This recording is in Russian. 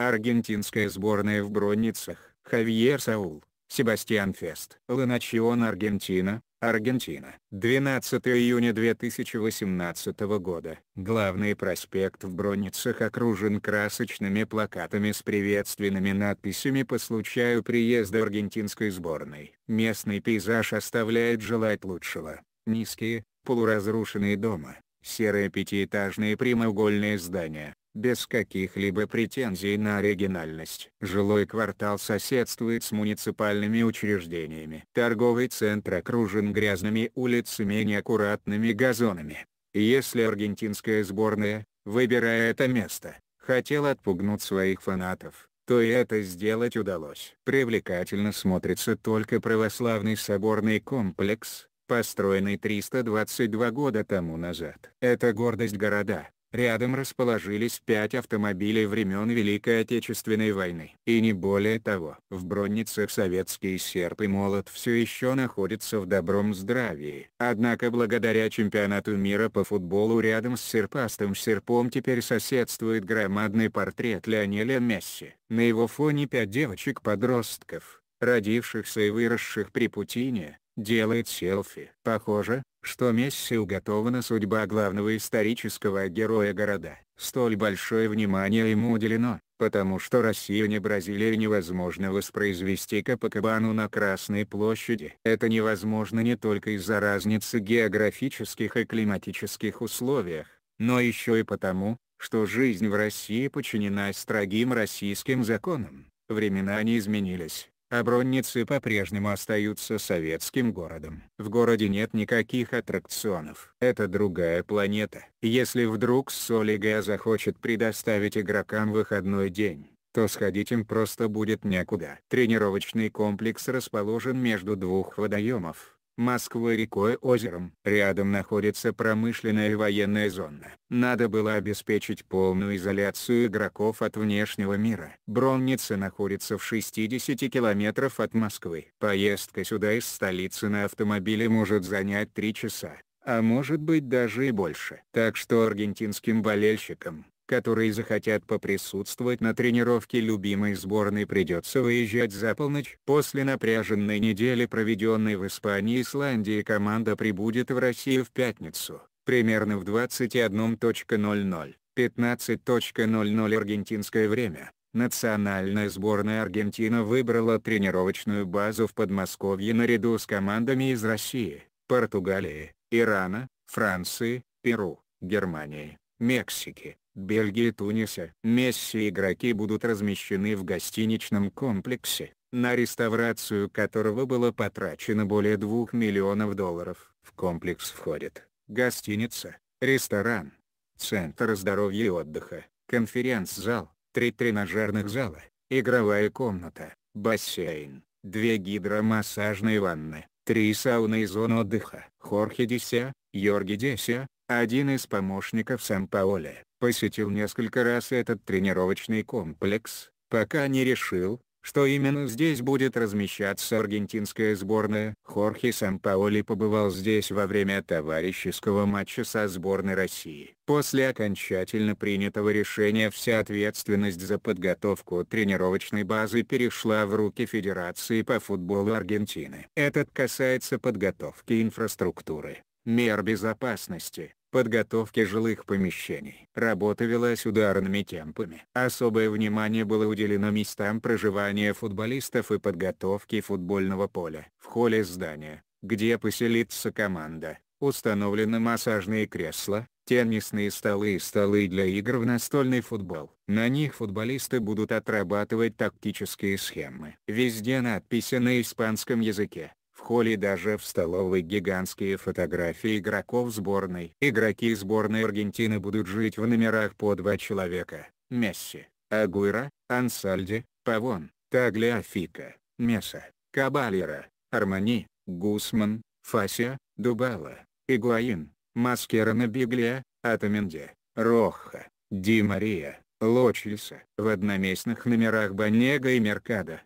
Аргентинская сборная в бронницах Хавьер Саул, Себастьян Фест. Ланачион Аргентина, Аргентина. 12 июня 2018 года. Главный проспект в бронницах окружен красочными плакатами с приветственными надписями по случаю приезда аргентинской сборной. Местный пейзаж оставляет желать лучшего. Низкие, полуразрушенные дома, серые пятиэтажные прямоугольные здания, без каких-либо претензий на оригинальность. Жилой квартал соседствует с муниципальными учреждениями. Торговый центр окружен грязными улицами и неаккуратными газонами. Если аргентинская сборная, выбирая это место, хотела отпугнуть своих фанатов, то и это сделать удалось. Привлекательно смотрится только православный соборный комплекс, построенный 322 года тому назад. Это гордость города, Рядом расположились пять автомобилей времен Великой Отечественной войны. И не более того. В бронницах советский серп и молот все еще находятся в добром здравии. Однако благодаря чемпионату мира по футболу рядом с серпастым серпом теперь соседствует громадный портрет Леонеля Месси. На его фоне пять девочек-подростков, родившихся и выросших при Путине, делает селфи. Похоже, что Месси уготована судьба главного исторического героя города. Столь большое внимание ему уделено, потому что Россию не Бразилия невозможно воспроизвести Капакабану на Красной площади. Это невозможно не только из-за разницы географических и климатических условиях, но еще и потому, что жизнь в России подчинена строгим российским законам. Времена не изменились, Обронницы а по-прежнему остаются советским городом. В городе нет никаких аттракционов. Это другая планета. Если вдруг Солига захочет предоставить игрокам выходной день, то сходить им просто будет некуда. Тренировочный комплекс расположен между двух водоемов Москвы рекой озером. Рядом находится промышленная и военная зона. Надо было обеспечить полную изоляцию игроков от внешнего мира. Бронница находится в 60 километров от Москвы. Поездка сюда из столицы на автомобиле может занять 3 часа а может быть даже и больше. Так что аргентинским болельщикам, которые захотят поприсутствовать на тренировке любимой сборной придется выезжать за полночь. После напряженной недели проведенной в Испании и Исландии команда прибудет в Россию в пятницу, примерно в 21.00, 15.00 аргентинское время. Национальная сборная Аргентина выбрала тренировочную базу в Подмосковье наряду с командами из России, Португалии, Ирана, Франции, Перу, Германии, Мексики, Бельгии и Туниса. Месси и игроки будут размещены в гостиничном комплексе, на реставрацию которого было потрачено более 2 миллионов долларов. В комплекс входит гостиница, ресторан, центр здоровья и отдыха, конференц-зал, три тренажерных зала, игровая комната, бассейн, две гидромассажные ванны, три сауны и зона отдыха. Хорхе Деся, Йорги Деся, один из помощников Сан-Паоли, посетил несколько раз этот тренировочный комплекс, пока не решил, что именно здесь будет размещаться аргентинская сборная. Хорхе Сампаоли побывал здесь во время товарищеского матча со сборной России. После окончательно принятого решения вся ответственность за подготовку тренировочной базы перешла в руки Федерации по футболу Аргентины. Этот касается подготовки инфраструктуры, мер безопасности, подготовки жилых помещений. Работа велась ударными темпами. Особое внимание было уделено местам проживания футболистов и подготовке футбольного поля. В холле здания, где поселится команда, установлены массажные кресла, теннисные столы и столы для игр в настольный футбол. На них футболисты будут отрабатывать тактические схемы. Везде надписи на испанском языке холле и даже в столовой гигантские фотографии игроков сборной. Игроки сборной Аргентины будут жить в номерах по два человека. Месси, Агуэра, Ансальди, Павон, Таглиафика, Меса, Кабалера, Армани, Гусман, Фася, Дубала, Игуаин, Маскерана Биглия, Атаменде, Роха, Ди Мария, Лочлиса. В одноместных номерах Банега и Меркада,